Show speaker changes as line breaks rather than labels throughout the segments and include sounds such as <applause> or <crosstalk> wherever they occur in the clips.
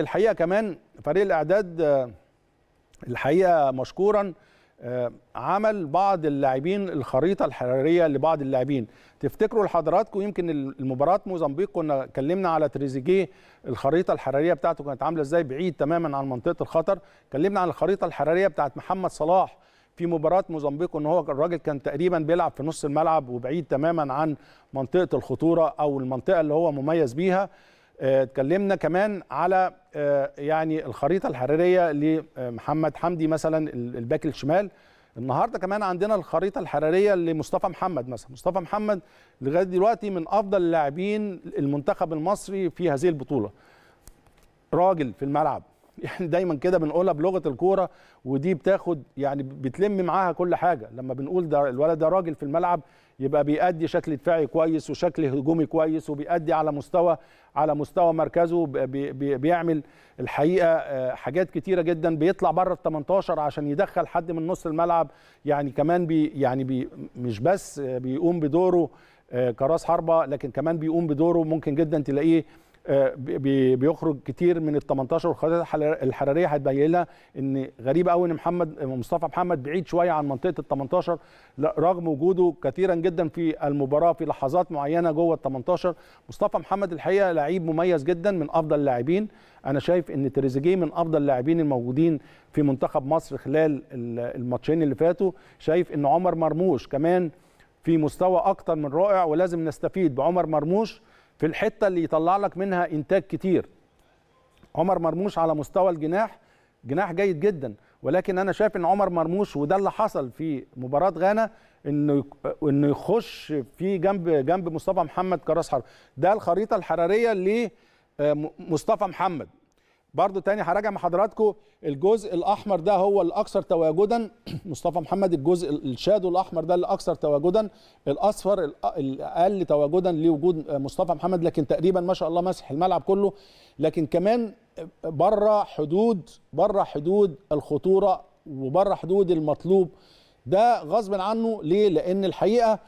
الحقيقه كمان فريق الاعداد آه، الحقيقه مشكورا آه، عمل بعض اللاعبين الخريطه الحراريه لبعض اللاعبين تفتكروا لحضراتكم يمكن المباراه موزمبيق كنا اتكلمنا على تريزيجيه الخريطه الحراريه بتاعته كانت عامله ازاي بعيد تماما عن منطقه الخطر اتكلمنا عن الخريطه الحراريه بتاعت محمد صلاح في مباراه موزمبيق ان هو الراجل كان تقريبا بيلعب في نص الملعب وبعيد تماما عن منطقه الخطوره او المنطقه اللي هو مميز بيها آه، اتكلمنا كمان على آه، يعني الخريطه الحراريه لمحمد حمدي مثلا الباك الشمال النهارده كمان عندنا الخريطه الحراريه لمصطفى محمد مثلا مصطفى محمد لغايه دلوقتي من افضل اللاعبين المنتخب المصري في هذه البطوله راجل في الملعب <laughs> يعني دايما كده بنقولها بلغه الكوره ودي بتاخد يعني بتلم معاها كل حاجه لما بنقول ده الولد ده راجل في الملعب يبقى بيأدي شكل دفاعي كويس وشكل هجومي كويس وبيأدي على مستوى على مستوى مركزه بيعمل الحقيقه آه، حاجات كتيره جدا بيطلع بره ال 18 عشان يدخل حد من نص الملعب يعني كمان بي يعني بي مش بس آه، بيقوم بدوره آه، كراس حربه لكن كمان بيقوم بدوره ممكن جدا تلاقيه آه، بيخرج كتير من ال 18 والخرائط الحراريه هتبين لنا ان غريب قوي ان محمد مصطفى محمد بعيد شويه عن منطقه ال 18 رغم وجوده كثيرا جدا في المباراه في لحظات معينه جوه ال 18 مصطفى محمد الحقيقه لعيب مميز جدا من افضل اللاعبين انا شايف ان تريزيجيه من افضل اللاعبين الموجودين في منتخب مصر خلال الماتشين اللي فاتوا شايف ان عمر مرموش كمان في مستوى اكتر من رائع ولازم نستفيد بعمر مرموش في الحته اللي يطلع لك منها انتاج كتير عمر مرموش على مستوى الجناح جناح جيد جدا ولكن انا شايف ان عمر مرموش وده اللي حصل في مباراه غانا انه انه يخش في جنب جنب مصطفى محمد كراس حرب ده الخريطه الحراريه لمصطفى آه، محمد برضو تاني هراجع مع حضراتكم الجزء الاحمر ده هو الاكثر تواجدا <clears throat> مصطفى محمد الجزء الشادو الاحمر ده الاكثر تواجدا الاصفر الاقل تواجدا لوجود مصطفى محمد لكن تقريبا ما شاء الله ماسح الملعب كله لكن كمان بره حدود بره حدود الخطوره وبره حدود المطلوب ده غصب عنه ليه لان الحقيقه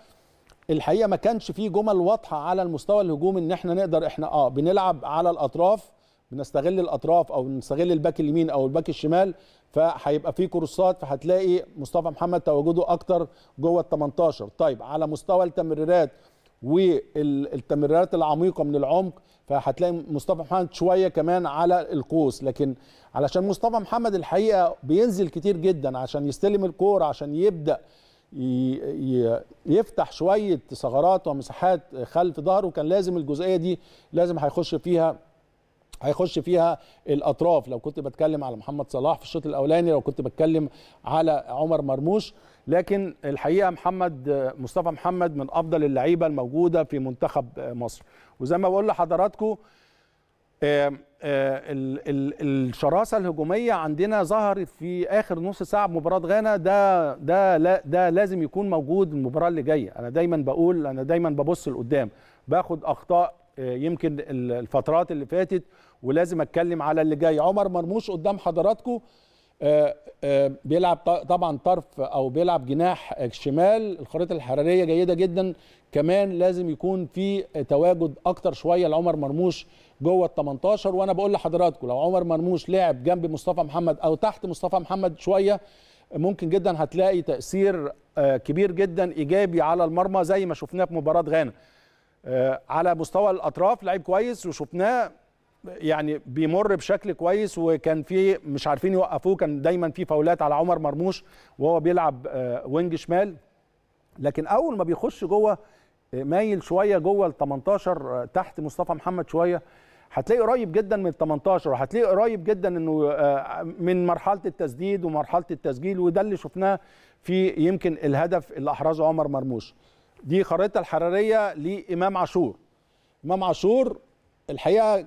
الحقيقه ما كانش فيه جمل واضحه على المستوى الهجومي ان احنا نقدر احنا اه بنلعب على الاطراف بنستغل الاطراف او بنستغل الباك اليمين او الباك الشمال فهيبقى في كورسات فهتلاقي مصطفى محمد تواجده اكتر جوه ال 18 طيب على مستوى التمريرات والتمريرات العميقه من العمق فهتلاقي مصطفى محمد شويه كمان على القوس لكن علشان مصطفى محمد الحقيقه بينزل كتير جدا عشان يستلم الكوره عشان يبدا يفتح شويه ثغرات ومساحات خلف ظهره كان لازم الجزئيه دي لازم هيخش فيها هيخش فيها الاطراف لو كنت بتكلم على محمد صلاح في الشوط الاولاني لو كنت بتكلم على عمر مرموش لكن الحقيقه محمد مصطفى محمد من افضل اللعيبه الموجوده في منتخب مصر وزي ما بقول لحضراتكم آه، آه، الشراسه الهجوميه عندنا ظهرت في اخر نص ساعه مباراه غانا ده ده لا ده لازم يكون موجود المباراه اللي جايه انا دايما بقول انا دايما ببص لقدام باخد اخطاء آه، يمكن الفترات اللي فاتت ولازم اتكلم على اللي جاي عمر مرموش قدام حضراتكم آه، آه، بيلعب طبعا طرف او بيلعب جناح الشمال الخريطه الحراريه جيده جدا كمان لازم يكون في تواجد اكتر شويه لعمر مرموش جوه ال 18 وانا بقول لحضراتكم لو عمر مرموش لعب جنب مصطفى محمد او تحت مصطفى محمد شويه ممكن جدا هتلاقي تاثير كبير جدا ايجابي على المرمى زي ما شفناه في مباراه غانا آه، على مستوى الاطراف لعيب كويس وشفناه يعني بيمر بشكل كويس وكان في مش عارفين يوقفوه كان دايما في فاولات على عمر مرموش وهو بيلعب آه، وينج شمال لكن اول ما بيخش جوه آه، مايل شويه جوه ال 18 تحت مصطفى محمد شويه هتلاقي قريب جدا من ال 18 وهتلاقي قريب جدا انه من مرحله التسديد ومرحله التسجيل وده اللي شفناه في يمكن الهدف اللي احرزه عمر مرموش دي خريطه الحراريه لامام عاشور امام عاشور الحقيقه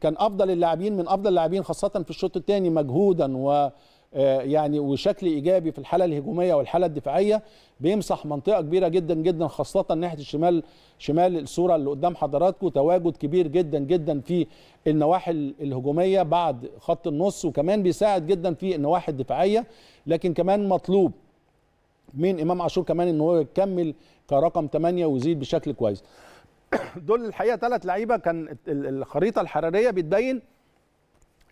كان افضل اللاعبين من افضل اللاعبين خاصه في الشوط الثاني مجهودا و آه، يعني وشكل ايجابي في الحاله الهجوميه والحاله الدفاعيه بيمسح منطقه كبيره جدا جدا خاصه ناحيه الشمال شمال الصوره اللي قدام حضراتكم تواجد كبير جدا جدا في النواحي الهجوميه بعد خط النص وكمان بيساعد جدا في النواحي الدفاعيه لكن كمان مطلوب من امام عاشور كمان ان هو يكمل كرقم 8 ويزيد بشكل كويس <coughs> دول الحقيقه ثلاث لعيبه كان الخريطه الحراريه بتبين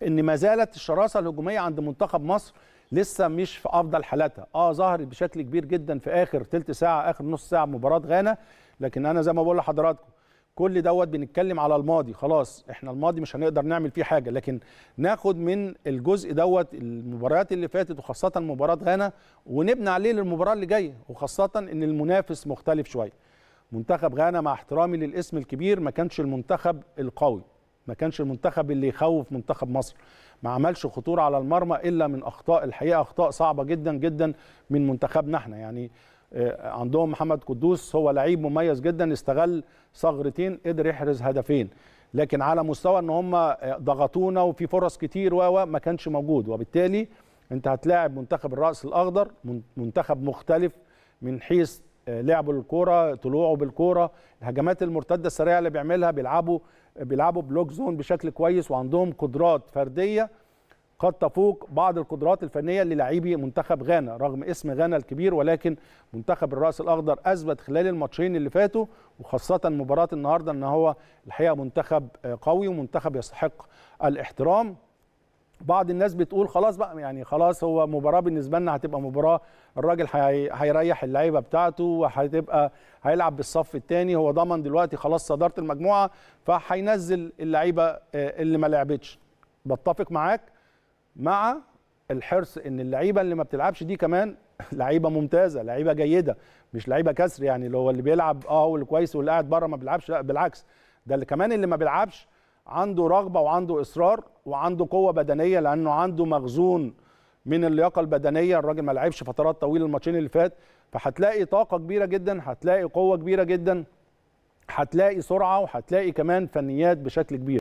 ان ما زالت الشراسه الهجوميه عند منتخب مصر لسه مش في افضل حالاتها اه ظهرت بشكل كبير جدا في اخر ثلث ساعه اخر نص ساعه مباراه غانا لكن انا زي ما بقول لحضراتكم كل دوت بنتكلم على الماضي خلاص احنا الماضي مش هنقدر نعمل فيه حاجه لكن ناخد من الجزء دوت المباريات اللي فاتت وخاصه مباراه غانا ونبني عليه للمباراه اللي جايه وخاصه ان المنافس مختلف شويه منتخب غانا مع احترامي للاسم الكبير ما كانش المنتخب القوي ما كانش المنتخب اللي يخوف منتخب مصر ما عملش خطوره على المرمى الا من اخطاء الحقيقه اخطاء صعبه جدا جدا من منتخبنا احنا يعني آه، عندهم محمد قدوس هو لعيب مميز جدا استغل ثغرتين قدر يحرز هدفين لكن على مستوى ان هم ضغطونا وفي فرص كتير ما كانش موجود وبالتالي انت هتلاعب منتخب الراس الاخضر منتخب مختلف من حيث آه، لعبه للكوره طلوعه بالكوره الهجمات المرتده السريعه اللي بيعملها بيلعبوا بيلعبوا بلوك زون بشكل كويس وعندهم قدرات فرديه قد تفوق بعض القدرات الفنية للاعبي منتخب غانا رغم اسم غانا الكبير ولكن منتخب الرأس الأخضر أثبت خلال الماتشين اللي فاتوا وخاصة مباراة النهاردة أن هو الحقيقة منتخب قوي ومنتخب يستحق الاحترام بعض الناس بتقول خلاص بقى يعني خلاص هو مباراه بالنسبه لنا هتبقى مباراه الراجل هيريح اللعيبه بتاعته وهتبقى هيلعب بالصف الثاني هو ضمن دلوقتي خلاص صداره المجموعه فهينزل اللعيبه آه، اللي ما لعبتش بتفق معاك مع الحرص ان اللعيبه اللي ما بتلعبش دي كمان <laughs> لعيبه ممتازه لعيبه جيده مش لعيبه كسر يعني اللي هو اللي بيلعب اه واللي كويس واللي قاعد بره ما بيلعبش لا بالعكس ده اللي كمان اللي ما بيلعبش عنده رغبه وعنده اصرار وعنده قوه بدنيه لانه عنده مخزون من اللياقه البدنيه الراجل ما لعبش فترات طويله الماتشين اللي فات فهتلاقي طاقه كبيره جدا هتلاقي قوه كبيره جدا هتلاقي سرعه وهتلاقي كمان فنيات بشكل كبير